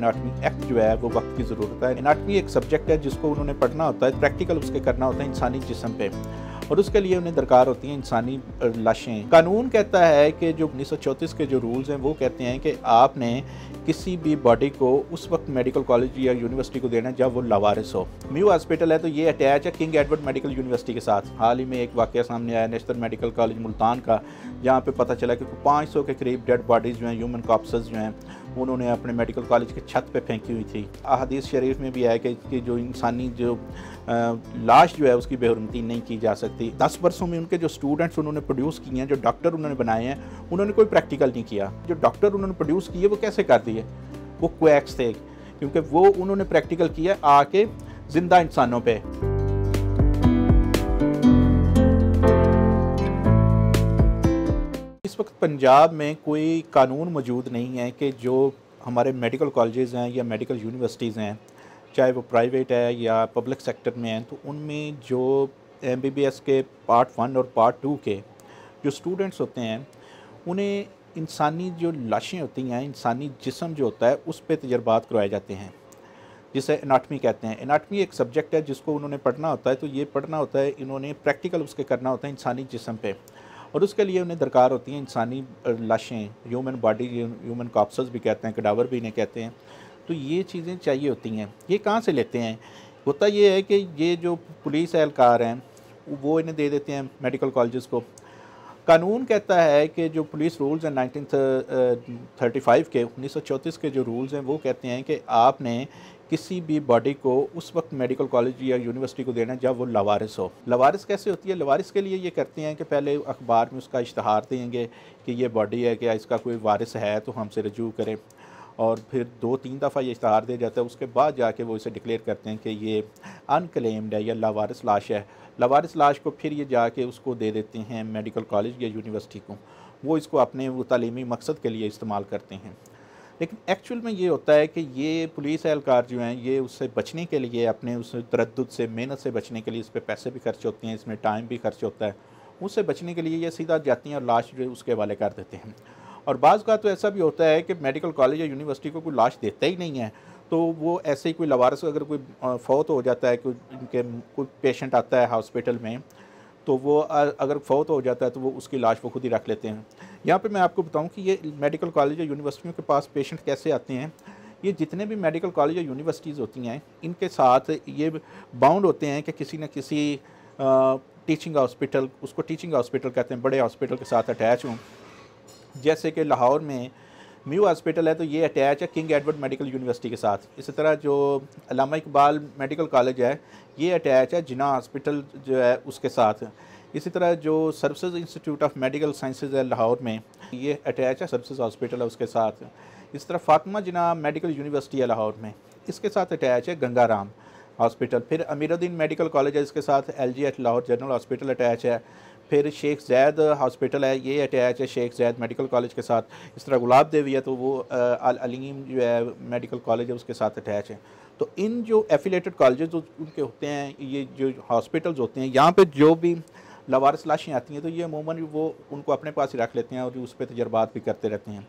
anatomy act जो है वो वक्त की ज़रूरत है एनाटमी एक सब्जेक्ट है जिसको उन्होंने पढ़ना होता है प्रैक्टिकल उसके करना होता है इंसानी जिसम पे और उसके लिए उन्हें दरकार होती हैं इंसानी लाशें कानून कहता है कि जो उन्नीस के जो रूल्स हैं वो कहते हैं कि आपने किसी भी बॉडी को उस वक्त मेडिकल कॉलेज या यूनिवर्सिटी को देना जब वो लावारिस हो म्यू हॉस्पिटल है तो ये अटैच है किंग एडवर्ड मेडिकल यूनिवर्सिटी के साथ हाल ही में एक वाक्य सामने आया नेशनल मेडिकल कॉलेज मुल्तान का जहाँ पर पता चला कि पाँच के करीब डेड बॉडीज़ जो हैं ह्यूमन कॉप्स जो हैं उन्होंने अपने मेडिकल कॉलेज के छत पे फेंकी हुई थी अहदीस शरीफ में भी आया कि जो इंसानी जो लाश जो है उसकी बेहरमती नहीं की जा सकती दस बरसों में उनके जो स्टूडेंट्स उन्होंने प्रोड्यूस किए हैं जो डॉक्टर उन्होंने बनाए हैं उन्होंने कोई प्रैक्टिकल नहीं किया जो डॉक्टर उन्होंने प्रोड्यूस किए वो कैसे कर दिए वो क्वैक्स थे क्योंकि वो उन्होंने प्रैक्टिकल किया आके ज़िंदा इंसानों पर इस वक्त पंजाब में कोई कानून मौजूद नहीं है कि जो हमारे मेडिकल कॉलेजेस हैं या मेडिकल यूनिवर्सिटीज़ हैं चाहे वो प्राइवेट है या पब्लिक सेक्टर में हैं तो उनमें जो एम बी बी एस के पार्ट वन और पार्ट टू के जो स्टूडेंट्स होते हैं उन्हें इंसानी जो लाशें होती हैं इंसानी जिसम जो होता है उस पर तजर्बात करवाए जाते हैं जिसे एनाटमी कहते हैं एनाटमी एक सब्जेक्ट है जिसको उन्होंने पढ़ना होता है तो ये पढ़ना होता है इन्होंने प्रैक्टिकल उसके करना होता है इंसानी जिसम पे और उसके लिए उन्हें दरकार होती हैं इंसानी लाशें ह्यूमन बॉडी ह्यूमन कॉप्सस भी कहते हैं कडावर भी इन्हें कहते हैं तो ये चीज़ें चाहिए होती हैं ये कहाँ से लेते हैं होता ये है कि ये जो पुलिस एहलकार हैं वो इन्हें दे देते हैं मेडिकल कॉलेज़ को कानून कहता है कि जो पुलिस रूल्स हैं 1935 uh, के 1934 के जो रूल्स हैं वो कहते हैं कि आपने किसी भी बॉडी को उस वक्त मेडिकल कॉलेज या यूनिवर्सिटी को देना जब वो लवारिस हो लवारिस कैसे होती है लवारिस के लिए ये करते हैं कि पहले अखबार में उसका इश्तहार देंगे कि ये बॉडी है क्या इसका कोई वारिस है तो हमसे रजू करें और फिर दो तीन दफ़ा ये इश्तहार दिया जाता है उसके बाद जाके वो इसे डिक्लेयर करते हैं कि ये अनक्लेम्ड है या लावारिस लाश है लवारिस लाश को फिर ये जाके उसको दे देते हैं मेडिकल कॉलेज या यूनिवर्सिटी को वो इसको अपने वो तलीमी मकसद के लिए इस्तेमाल करते हैं लेकिन एक्चुअल में ये होता है कि ये पुलिस एहलकार जो हैं ये उससे बचने के लिए अपने उस तरद से मेहनत से बचने के लिए इस पर पैसे भी खर्च होते हैं इसमें टाइम भी खर्च होता है उससे बचने के लिए ये सीधा जाती हैं और लाश जो है उसके हवाले कर देते हैं और बाज़ का तो ऐसा भी होता है कि मेडिकल कॉलेज या यूनिवर्सिटी को कोई लाश देता ही नहीं है तो वो ऐसे ही कोई लवारस अगर कोई फौत हो जाता है कोई कोई पेशेंट आता है हॉस्पिटल में तो वो अगर फौत हो जाता है तो वो उसकी लाश वो खुद ही रख लेते हैं यहाँ पे मैं आपको बताऊँ कि ये मेडिकल कॉलेज या यूनिवर्सिटियों के पास पेशेंट कैसे आते हैं ये जितने भी मेडिकल कॉलेज या यूनिवर्सिटीज़ होती हैं इनके साथ ये बाउंड होते हैं कि किसी न किसी टीचिंग हॉस्पिटल उसको टीचिंग हॉस्पिटल कहते हैं बड़े हॉस्पिटल के साथ अटैच हों जैसे कि लाहौर में म्यू हॉस्पिटल है तो ये अटैच है किंग एडवर्ड मेडिकल यूनिवर्सिटी के साथ इसी तरह जो अलामा इकबाल मेडिकल कॉलेज है ये अटैच है जिना हॉस्पिटल जो है उसके साथ इसी तरह जो services institute of medical sciences है लाहौर में ये अटैच है सर्विसेज हॉस्पिटल है उसके साथ इस तरह फातिमा जिना मेडिकल यूनिवर्सिटी है लाहौर में इसके साथ अटैच है गंगाराम हॉस्पिटल फिर अमीरुद्दीन मेडिकल कॉलेज है इसके साथ L G H Lahore general hospital attach है फिर शेख जैद हॉस्पिटल है ये अटैच है शेख जैद मेडिकल कॉलेज के साथ इस तरह गुलाब देवी है तो वो अलीम जो है मेडिकल कॉलेज है उसके साथ अटैच है तो इन जो एफिलेटेड कॉलेज जो उनके होते हैं ये जो हॉस्पिटल्स होते हैं यहाँ पर जो भी लवारस लाशें आती हैं तो ये अमूमन वो उनको अपने पास ही रख लेते हैं और उस पर तजर्बात भी करते रहते हैं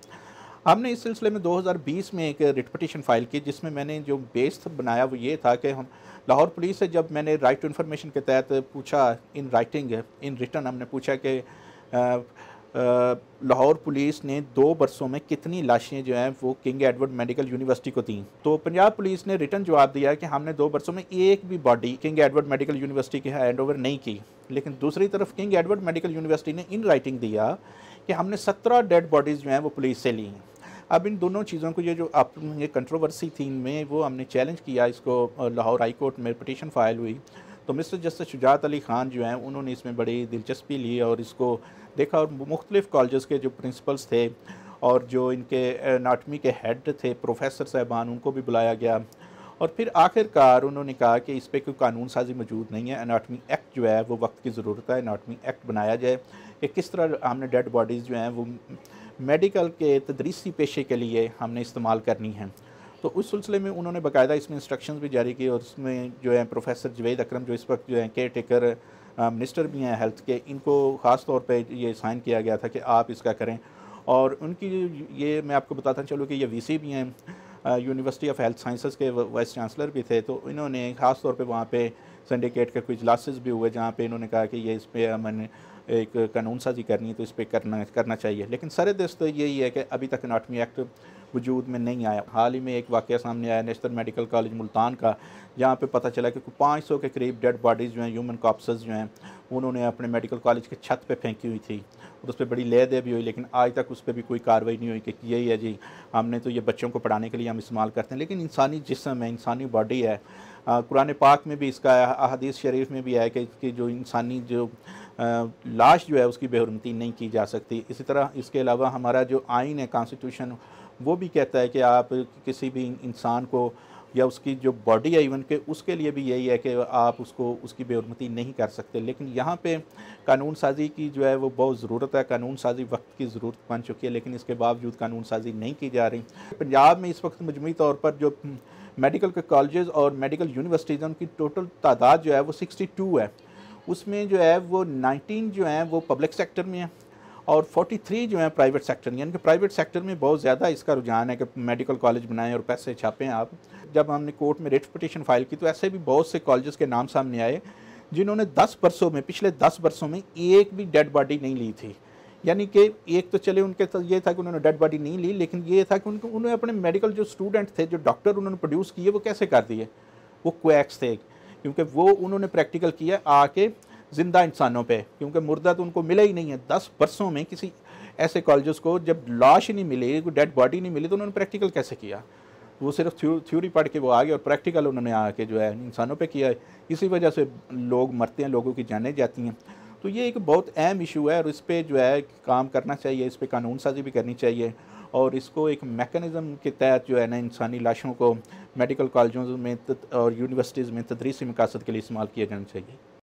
हमने इस सिलसिले में 2020 में एक रिट पटिशन फाइल की जिसमें मैंने जो बेस बनाया वो ये था कि हम लाहौर पुलिस से जब मैंने राइट टू इन्फॉर्मेशन के तहत पूछा इन राइटिंग इन रिटर्न हमने पूछा कि लाहौर पुलिस ने दो बरसों में कितनी लाशें जो हैं वो किंग एडवर्ड मेडिकल यूनिवर्सिटी को दी तो पंजाब पुलिस ने रिटर्न जवाब दिया कि हमने दो बरसों में एक भी body king Edward medical university की हैंड ओवर नहीं की लेकिन दूसरी तरफ किंग एडवर्ड मेडिकल यूनिवर्सिटी ने इन राइटिंग दिया कि हमने सत्रह डेड बॉडीज़ जो हैं वो पुलिस से ली हैं अब इन दोनों चीज़ों को ये जो आप ये कंट्रोवर्सी थी में वो हमने चैलेंज किया इसको लाहौर हाई कोर्ट में पटिशन फाइल हुई तो मिस्टर जस्टिस शुजात अली ख़ान जो हैं उन्होंने इसमें बड़ी दिलचस्पी ली और इसको देखा और मुख्तलिफ़ कॉलेज़ के जो प्रिंसिपल्स थे और जो इनके नाटमी के हेड थे प्रोफेसर साहबान उनको भी बुलाया गया और फिर आखिरकार उन्होंने कहा कि इस पर कोई कानून साजी मौजूद नहीं है अनाटमी एक्ट जो है वो वक्त की ज़रूरत है अनाटमी एक्ट बनाया जाए कि किस तरह हमने डेड बॉडीज़ जो हैं वो मेडिकल के तदरीसी पेशे के लिए हमने इस्तेमाल करनी है तो उस सिलसिले में उन्होंने बाकायदा इसमें इंस्ट्रक्शन भी जारी किए और उसमें जो है प्रोफेसर जवेद अक्रम जो इस वक्त जो है केयर टेकर मिनिस्टर भी हैं हेल्थ के इनको ख़ास तौर पर ये साइन किया गया था कि आप इसका करें और उनकी ये मैं आपको बताता चलूँ कि ये सी भी हैं यूनिवर्सिटी ऑफ हेल्थ साइंसेज के वाइस चांसलर भी थे तो इन्होंने ख़ास तौर पर वहाँ पर सिंडिकेट के कुछ इजलासेस भी हुए जहाँ पे इन्होंने कहा कि ये इस पर मैंने एक कानून साजी करनी है तो इस पर करना करना चाहिए लेकिन सर दस्त तो यही है कि अभी तक अनाटमी एक्ट वजूद में नहीं आया हाल ही में एक वाक्य सामने आया नेशनल मेडिकल कॉलेज मुल्तान का जहाँ पे पता चला कि पाँच सौ के करीब डेड बॉडीज़ जो हैं ह्यूमन कॉप्सज जो हैं उन्होंने अपने मेडिकल कॉलेज के छत पे फेंकी हुई थी और उस पर बड़ी लहदे भी हुई लेकिन आज तक उस पर भी कोई कार्रवाई नहीं हुई कि यही है जी हमने तो ये बच्चों को पढ़ाने के लिए हम इस्तेमाल करते हैं लेकिन इंसानी जिसम है इंसानी बॉडी है कुरान पाक में भी इसका अहदीस शरीफ में भी है कि इसकी जो इंसानी जो लाश जो है उसकी बेहरमती नहीं की जा सकती इसी तरह इसके अलावा हमारा जो आइन है कॉन्स्टिट्यूशन वो भी कहता है कि आप किसी भी इंसान को या उसकी जो बॉडी है इवन के उसके लिए भी यही है कि आप उसको उसकी बेहरमती नहीं कर सकते लेकिन यहाँ पे कानून साजी की जो है वो बहुत ज़रूरत है कानून साजी वक्त की ज़रूरत बन चुकी है लेकिन इसके बावजूद कानून साजी नहीं की जा रही पंजाब में इस वक्त मजमू तौर पर जो मेडिकल के कॉलेजेस और मेडिकल यूनिवर्सिटीज़ उनकी टोटल तादाद जो है वो 62 है उसमें जो है वो 19 जो हैं वो पब्लिक सेक्टर में है और 43 जो हैं प्राइवेट सेक्टर में यानी कि प्राइवेट सेक्टर में बहुत ज़्यादा इसका रुझान है कि मेडिकल कॉलेज बनाएं और पैसे छापें आप जब हमने कोर्ट में रेट पटिशन फाइल की तो ऐसे भी बहुत से कॉलेज के नाम सामने आए जिन्होंने दस बरसों में पिछले दस बरसों में एक भी डेड बॉडी नहीं ली थी यानी कि एक तो चले उनके साथ ये था कि उन्होंने डेड बॉडी नहीं ली लेकिन ये था कि उनको उन्होंने अपने मेडिकल जो स्टूडेंट थे जो डॉक्टर उन्होंने प्रोड्यूस किए वो कैसे कर दिए वो क्वैक्स थे क्योंकि वो उन्होंने प्रैक्टिकल किया आके ज़िंदा इंसानों पे क्योंकि मुर्दा तो उनको मिला ही नहीं है दस बरसों में किसी ऐसे कॉलेज को जब लाश ही नहीं मिली कोई डेड बॉडी नहीं मिली तो उन्होंने प्रैक्टिकल कैसे किया वो सिर्फ थ्योरी पढ़ के वो आ गए और प्रैक्टिकल उन्होंने आके जो है इंसानों पर किया है इसी वजह से लोग मरते हैं लोगों की जानें जाती हैं तो ये एक बहुत अहम इशू है और इस पर जो है काम करना चाहिए इस पर कानून साजी भी करनी चाहिए और इसको एक मेकनिज़म के तहत जो है ना इंसानी लाशों को मेडिकल कॉलेजों में और यूनिवर्सिटीज़ में तदरीसी मकासद के लिए इस्तेमाल किया जाना चाहिए